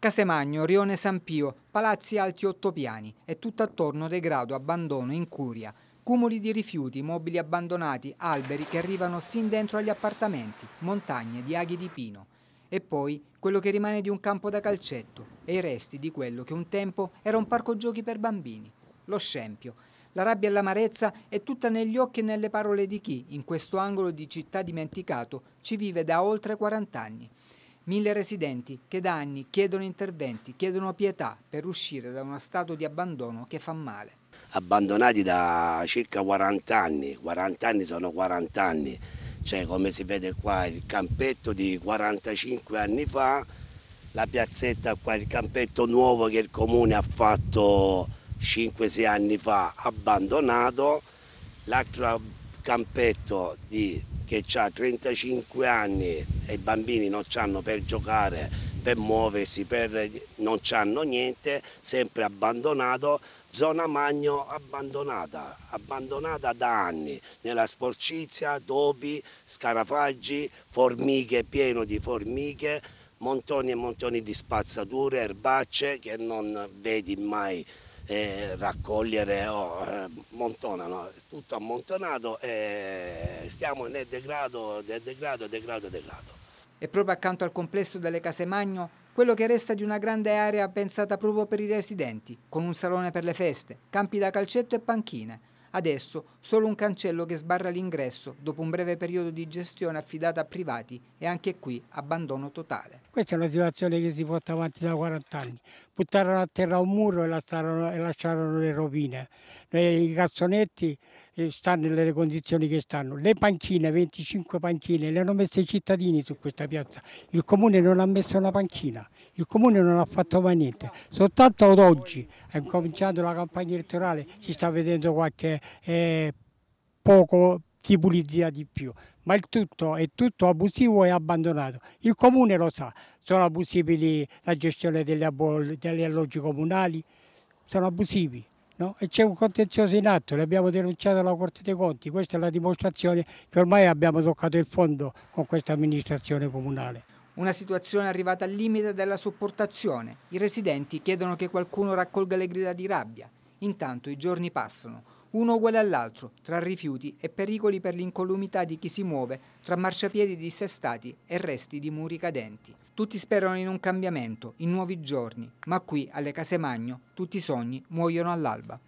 Casemagno, Rione Sampio, palazzi alti otto piani e tutt'attorno degrado, abbandono, incuria, cumuli di rifiuti, mobili abbandonati, alberi che arrivano sin dentro agli appartamenti, montagne di aghi di pino e poi quello che rimane di un campo da calcetto e i resti di quello che un tempo era un parco giochi per bambini, lo scempio. La rabbia e l'amarezza è tutta negli occhi e nelle parole di chi, in questo angolo di città dimenticato, ci vive da oltre 40 anni. Mille residenti che da anni chiedono interventi, chiedono pietà per uscire da uno stato di abbandono che fa male. Abbandonati da circa 40 anni, 40 anni sono 40 anni, cioè come si vede qua il campetto di 45 anni fa, la piazzetta qua, il campetto nuovo che il comune ha fatto 5-6 anni fa abbandonato, l'altro campetto di che ha 35 anni e i bambini non hanno per giocare, per muoversi, per... non hanno niente, sempre abbandonato, zona Magno abbandonata, abbandonata da anni, nella sporcizia, topi, scarafaggi, formiche, pieno di formiche, montoni e montoni di spazzature, erbacce che non vedi mai eh, raccogliere, oh, eh, montonano, tutto ammontonato e stiamo nel degrado, del degrado, degrado, degrado. E proprio accanto al complesso delle case Magno, quello che resta di una grande area pensata proprio per i residenti, con un salone per le feste, campi da calcetto e panchine. Adesso solo un cancello che sbarra l'ingresso dopo un breve periodo di gestione affidata a privati e anche qui abbandono totale. Questa è una situazione che si porta avanti da 40 anni. Buttarono a terra un muro e lasciarono, e lasciarono le rovine. Eh, I cazzonetti stanno nelle condizioni che stanno. Le panchine, 25 panchine, le hanno messe i cittadini su questa piazza. Il comune non ha messo una panchina, il comune non ha fatto mai niente. Soltanto ad oggi è cominciata la campagna elettorale, si sta vedendo qualche eh, poco di pulizia di più, ma il tutto è tutto abusivo e abbandonato. Il comune lo sa, sono abusivi la gestione degli alloggi comunali, sono abusivi. No? E c'è un contenzioso in atto, l'abbiamo denunciato alla Corte dei Conti, questa è la dimostrazione che ormai abbiamo toccato il fondo con questa amministrazione comunale. Una situazione arrivata al limite della sopportazione. I residenti chiedono che qualcuno raccolga le grida di rabbia. Intanto i giorni passano, uno uguale all'altro, tra rifiuti e pericoli per l'incolumità di chi si muove, tra marciapiedi dissestati e resti di muri cadenti. Tutti sperano in un cambiamento, in nuovi giorni, ma qui, alle Case Magno tutti i sogni muoiono all'alba.